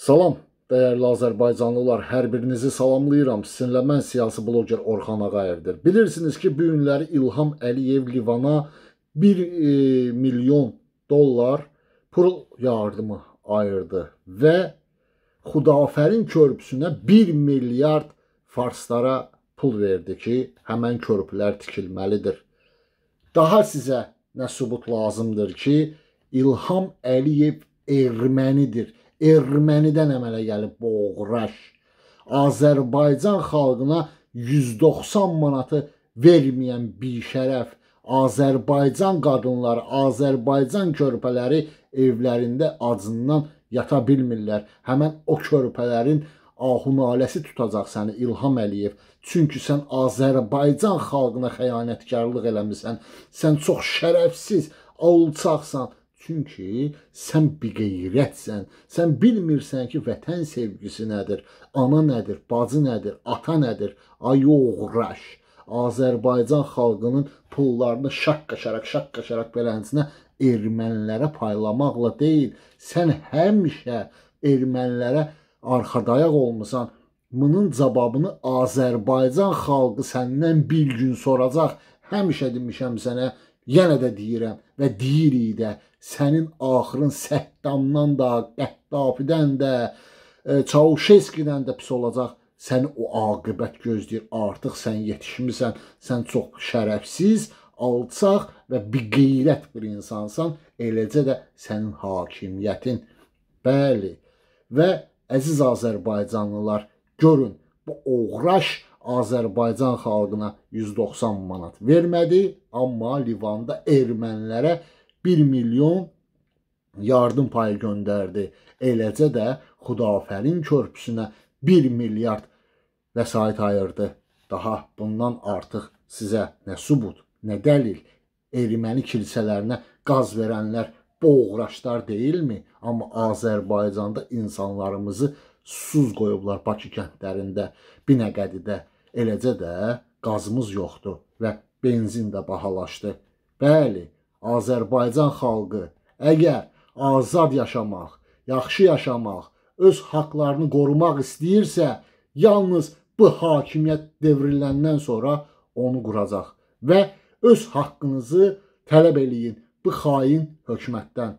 Salam, dəyərli Azərbaycanlılar, hər birinizi salamlayıram. Sizinlə mən siyasi bloger Orxan Ağayevdir. Bilirsiniz ki, bu günləri İlham Əliyev Livana 1 e, milyon dollar pul yardımı ayırdı və Xudafərin körpüsünə 1 milyard farslara pul verdi ki, həmən körpülər tikilməlidir. Daha sizə nə sübut lazımdır ki, İlham Əliyev ermənidir ermənidən əmələ gəlib bu oğraş. Azərbaycan xalqına 190 manatı verməyən bir şərəf Azərbaycan qadınları, Azərbaycan körpələri evlərində acından yata bilmirlər. Həmin o körpələrin ahunaləsi tutacaq səni İlham Əliyev. Çünki sən Azərbaycan xalqına xəyanətkarlıq eləmisən. Sən çox şərəfsiz, alçaqsan. Çünki sən biqeyrətsən. Sən bilmirsən ki, vətən sevgisi nədir, ana nədir, bacı nədir, ata nədir. Ay oğraş. Azərbaycan xalqının pullarını şaq qaşaraq, şaq qaşaraq beləncinə ermənilərə paylamaqla deyil, sən həmişə ermənilərə arxadayaq olmusan. Bunun cavabını Azərbaycan xalqı səndən bir gün soracaq. Həmişə demişəm sənə, Yenə də deyirəm və deyirik də, sənin axırın Səddamdan da, Qəddafidən də, e, Çavuşeskidən də pis olacaq. Səni o aqibət gözləyir. Artıq sən yetişmisən, sən çox şərəfsiz, alçaq və biqeyrət bir insansan. Eləcə də sənin hakimiyyətin. Bəli. Və əziz Azərbaycanlılar, görün bu oğraş Azərbaycan xalqına 190 manat vermədi, amma Livanda ermənilərə 1 milyon yardım payı göndərdi. Eləcə də Xudafərin körpüsünə 1 milyard vəsait ayırdı. Daha bundan artıq sizə nə sübut, nə dəlil erməni kilsələrinə qaz verənlər boğraşlar deyilmi? Amma Azərbaycanda insanlarımızı susuz qoyublar Bakı kəndlərində, Binəqədidə, Eləcə də qazımız yoxdur və benzin də bahalaşdı. Bəli, Azərbaycan xalqı əgər azad yaşamaq, yaxşı yaşamaq, öz haqlarını qorumaq istəyirsə, yalnız bu hakimiyyət devriləndən sonra onu quracaq və öz haqqınızı tələb eləyin bu xain hökumətdən.